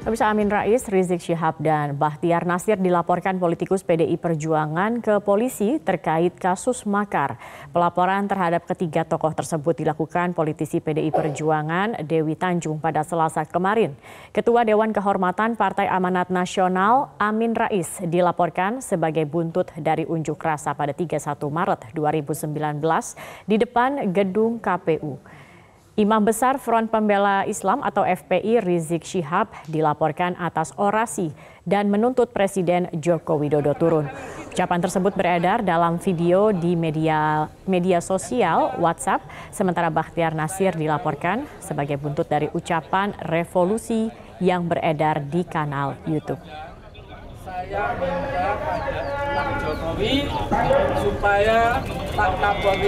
Habis Amin Rais, Rizik Syihab, dan Bahtiar Nasir dilaporkan politikus PDI Perjuangan ke polisi terkait kasus makar. Pelaporan terhadap ketiga tokoh tersebut dilakukan politisi PDI Perjuangan Dewi Tanjung pada selasa kemarin. Ketua Dewan Kehormatan Partai Amanat Nasional Amin Rais dilaporkan sebagai buntut dari unjuk rasa pada 31 Maret 2019 di depan gedung KPU. Imam Besar Front Pembela Islam atau FPI Rizik Syihab dilaporkan atas orasi dan menuntut Presiden Joko Widodo turun. Ucapan tersebut beredar dalam video di media media sosial WhatsApp, sementara Bakhtiar Nasir dilaporkan sebagai buntut dari ucapan revolusi yang beredar di kanal YouTube. Saya minta Jokowi supaya tak